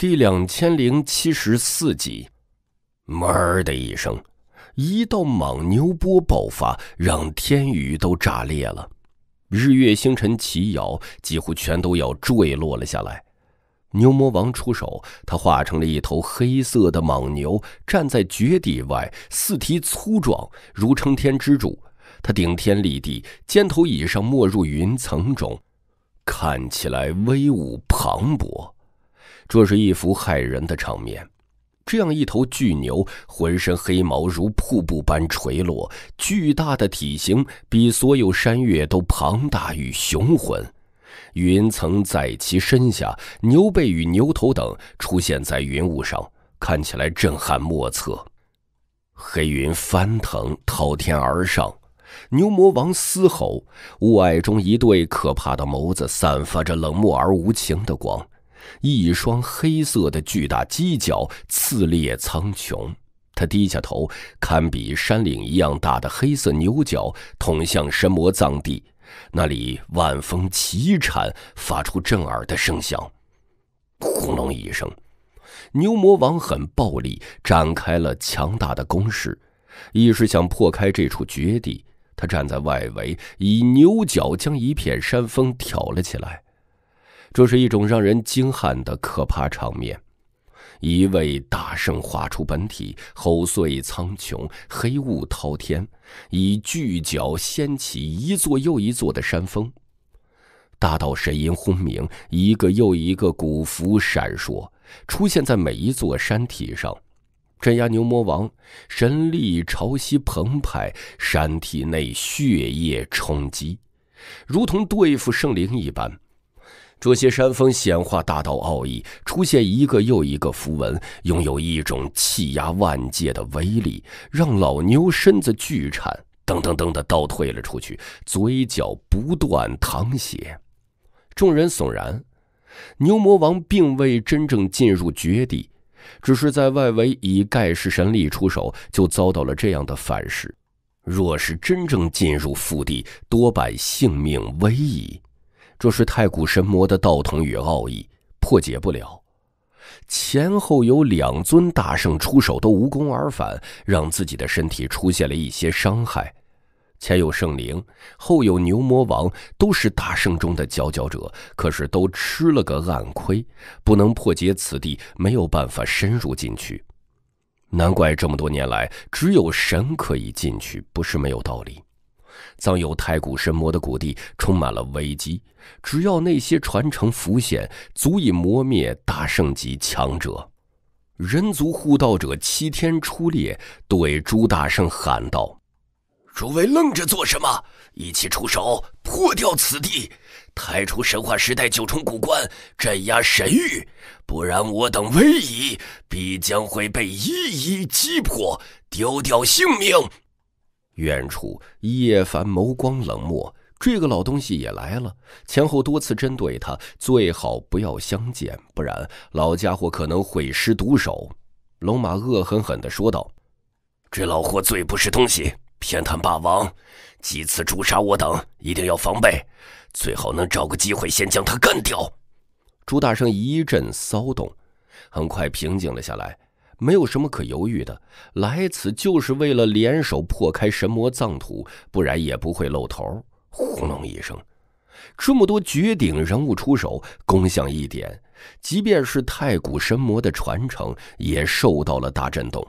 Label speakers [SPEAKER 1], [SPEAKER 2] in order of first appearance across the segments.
[SPEAKER 1] 第两千零七十四集，哞的一声，一道莽牛波爆发，让天宇都炸裂了，日月星辰齐摇，几乎全都要坠落了下来。牛魔王出手，他化成了一头黑色的莽牛，站在绝地外，四蹄粗壮如撑天之柱，他顶天立地，肩头以上没入云层中，看起来威武磅礴。这是一幅骇人的场面，这样一头巨牛，浑身黑毛如瀑布般垂落，巨大的体型比所有山岳都庞大与雄浑。云层在其身下，牛背与牛头等出现在云雾上，看起来震撼莫测。黑云翻腾，滔天而上，牛魔王嘶吼，雾霭中一对可怕的眸子散发着冷漠而无情的光。一双黑色的巨大犄角刺裂苍穹，他低下头，堪比山岭一样大的黑色牛角捅向神魔藏地，那里万峰齐颤，发出震耳的声响。轰隆一声，牛魔王很暴力，展开了强大的攻势，一是想破开这处绝地。他站在外围，以牛角将一片山峰挑了起来。这是一种让人惊骇的可怕场面。一位大圣化出本体，吼碎苍穹，黑雾滔天，以巨角掀起一座又一座的山峰。大道神音轰鸣，一个又一个古符闪烁，出现在每一座山体上，镇压牛魔王。神力潮汐澎湃，山体内血液冲击，如同对付圣灵一般。这些山峰显化大道奥义，出现一个又一个符文，拥有一种气压万界的威力，让老牛身子巨颤，噔噔噔的倒退了出去，嘴角不断淌血。众人悚然，牛魔王并未真正进入绝地，只是在外围以盖世神力出手，就遭到了这样的反噬。若是真正进入腹地，多半性命危矣。这是太古神魔的道统与奥义，破解不了。前后有两尊大圣出手，都无功而返，让自己的身体出现了一些伤害。前有圣灵，后有牛魔王，都是大圣中的佼佼者，可是都吃了个暗亏，不能破解此地，没有办法深入进去。难怪这么多年来，只有神可以进去，不是没有道理。藏有太古神魔的古地充满了危机，只要那些传承浮现，足以磨灭大圣级强者。人族护道者七天出猎，对朱大圣喊道：“诸位愣着做什么？一起出手破掉此地，抬出神话时代九重古关，镇压神域。不然我等威仪必将会被一一击破，丢掉性命。”远处，叶凡眸光冷漠。这个老东西也来了，前后多次针对他，最好不要相见，不然老家伙可能会施毒手。龙马恶狠狠地说道：“这老货最不是东西，偏袒霸王，几次诛杀我等，一定要防备，最好能找个机会先将他干掉。”朱大圣一阵骚动，很快平静了下来。没有什么可犹豫的，来此就是为了联手破开神魔藏土，不然也不会露头。轰隆一声，这么多绝顶人物出手，攻向一点，即便是太古神魔的传承也受到了大震动。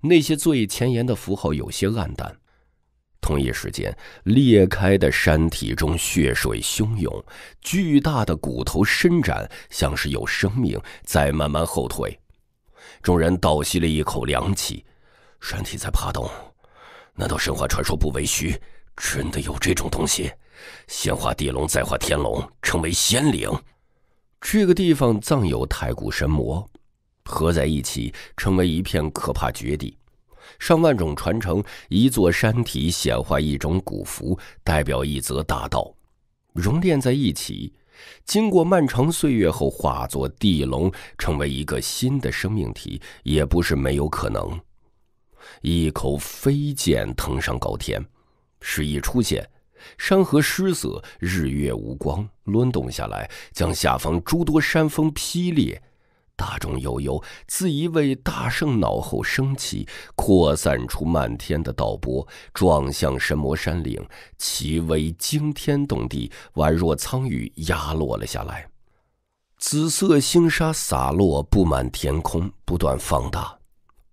[SPEAKER 1] 那些最前沿的符号有些暗淡。同一时间，裂开的山体中血水汹涌，巨大的骨头伸展，像是有生命在慢慢后退。众人倒吸了一口凉气，山体在爬动，难道神话传说不为虚？真的有这种东西？先化地龙，再化天龙，成为仙灵。这个地方藏有太古神魔，合在一起，成为一片可怕绝地。上万种传承，一座山体显化一种古符，代表一则大道，熔炼在一起。经过漫长岁月后，化作地龙，成为一个新的生命体，也不是没有可能。一口飞剑腾上高天，是一出现，山河失色，日月无光，抡动下来，将下方诸多山峰劈裂。大众悠悠自一位大圣脑后升起，扩散出漫天的道波，撞向神魔山岭，其威惊天动地，宛若苍雨压落了下来。紫色星沙洒落，布满天空，不断放大，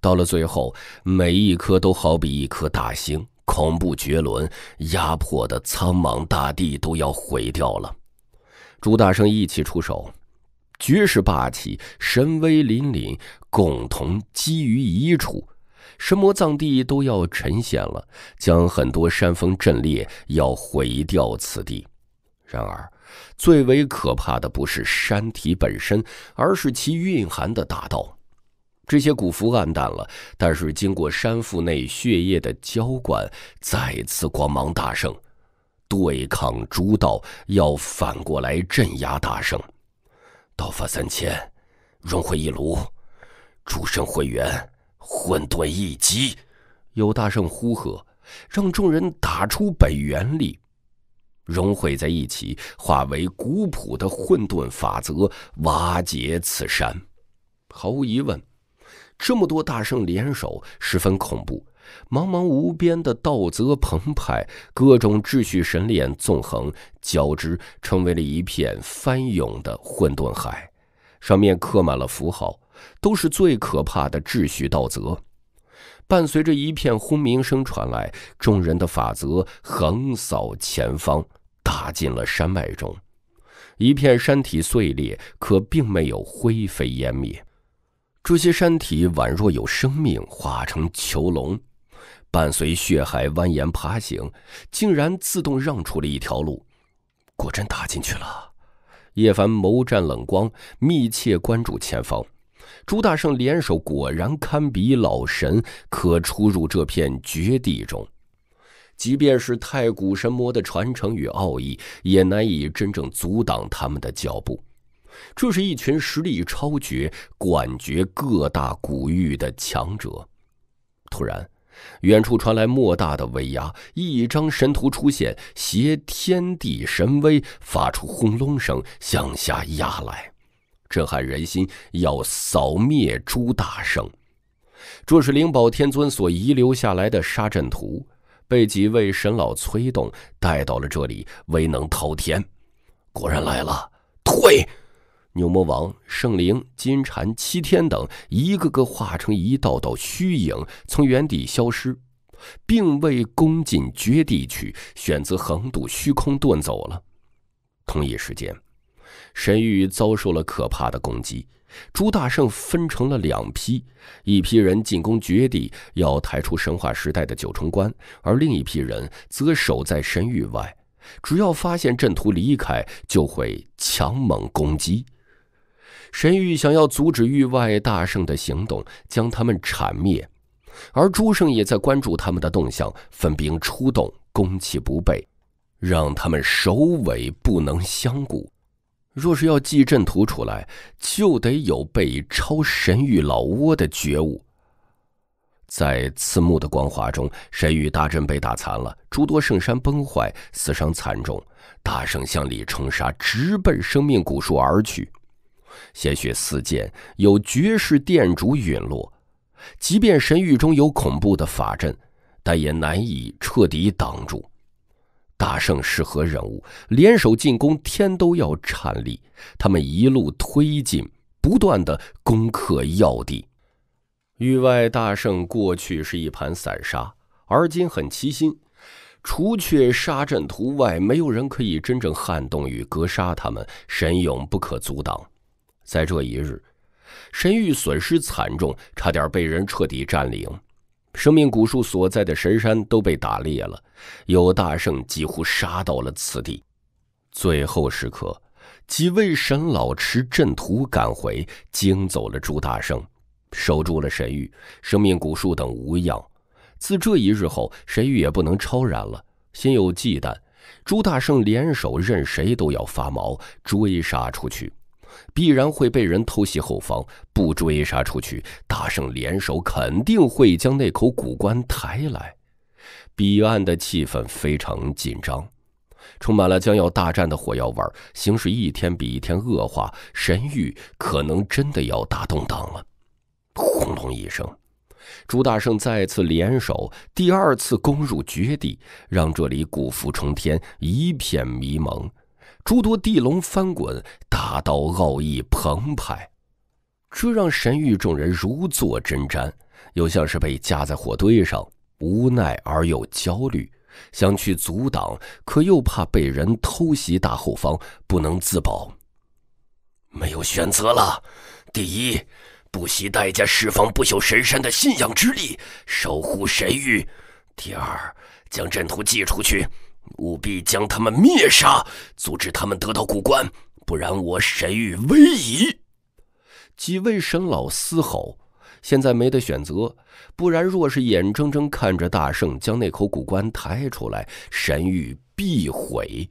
[SPEAKER 1] 到了最后，每一颗都好比一颗大星，恐怖绝伦，压迫的苍茫大地都要毁掉了。朱大圣一起出手。绝世霸气，神威凛凛，共同基于一处，神魔藏地都要沉陷了，将很多山峰震裂，要毁掉此地。然而，最为可怕的不是山体本身，而是其蕴含的大道。这些古符暗淡了，但是经过山腹内血液的浇灌，再次光芒大盛，对抗诸道，要反过来镇压大圣。道法三千，融会一炉，诸圣会元，混沌一击。有大圣呼喝，让众人打出本源力，融汇在一起，化为古朴的混沌法则，瓦解此山。毫无疑问，这么多大圣联手，十分恐怖。茫茫无边的道泽澎湃，各种秩序神链纵横交织，成为了一片翻涌的混沌海。上面刻满了符号，都是最可怕的秩序道泽。伴随着一片轰鸣声传来，众人的法则横扫前方，打进了山脉中。一片山体碎裂，可并没有灰飞烟灭。这些山体宛若有生命，化成囚笼。伴随血海蜿蜒爬行，竟然自动让出了一条路，果真打进去了。叶凡眸绽冷光，密切关注前方。朱大圣联手果然堪比老神，可出入这片绝地中。即便是太古神魔的传承与奥义，也难以真正阻挡他们的脚步。这是一群实力超绝、管绝各大古域的强者。突然。远处传来莫大的威压，一张神图出现，携天地神威，发出轰隆声，向下压来，震撼人心，要扫灭朱大圣。这是灵宝天尊所遗留下来的杀阵图，被几位神老催动，带到了这里，威能滔天。果然来了，退！牛魔王、圣灵、金蝉、七天等一个个化成一道道虚影，从原地消失，并未攻进绝地区，选择横渡虚空遁走了。同一时间，神域遭受了可怕的攻击。朱大圣分成了两批，一批人进攻绝地，要抬出神话时代的九重关；而另一批人则守在神域外，只要发现阵图离开，就会强猛攻击。神域想要阻止域外大圣的行动，将他们铲灭；而诸圣也在关注他们的动向，分兵出动，攻其不备，让他们首尾不能相顾。若是要祭阵图出来，就得有背超神域老窝的觉悟。在刺目的光华中，神域大阵被打残了，诸多圣山崩坏，死伤惨重，大圣向里冲杀，直奔生命古树而去。鲜血四溅，有绝世殿主陨落。即便神域中有恐怖的法阵，但也难以彻底挡住。大圣是何人物？联手进攻，天都要颤栗。他们一路推进，不断的攻克要地。域外大圣过去是一盘散沙，而今很齐心。除却杀阵图外，没有人可以真正撼动与格杀他们。神勇不可阻挡。在这一日，神域损失惨重，差点被人彻底占领。生命古树所在的神山都被打裂了，有大圣几乎杀到了此地。最后时刻，几位神老持阵图赶回，惊走了朱大圣，守住了神域。生命古树等无恙。自这一日后，神域也不能超然了，心有忌惮。朱大圣联手，任谁都要发毛，追杀出去。必然会被人偷袭后方，不追杀出去，大圣联手肯定会将那口古棺抬来。彼岸的气氛非常紧张，充满了将要大战的火药味，形势一天比一天恶化，神域可能真的要大动荡了。轰隆一声，朱大圣再次联手，第二次攻入绝地，让这里古雾冲天，一片迷蒙。诸多地龙翻滚，大刀奥义澎湃，这让神域众人如坐针毡，又像是被架在火堆上，无奈而又焦虑。想去阻挡，可又怕被人偷袭大后方，不能自保。没有选择了，第一，不惜代价释放不朽神山的信仰之力，守护神域；第二，将阵图寄出去。务必将他们灭杀，阻止他们得到古棺，不然我神域危矣！几位神老嘶吼。现在没得选择，不然若是眼睁睁看着大圣将那口古棺抬出来，神域必毁。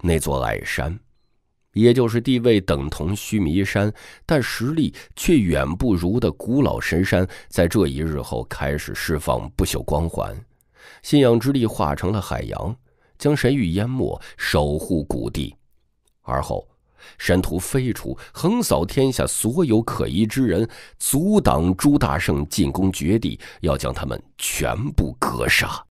[SPEAKER 1] 那座矮山，也就是地位等同须弥山，但实力却远不如的古老神山，在这一日后开始释放不朽光环，信仰之力化成了海洋。将神域淹没，守护谷地，而后，神徒飞出，横扫天下所有可疑之人，阻挡朱大圣进攻绝地，要将他们全部格杀。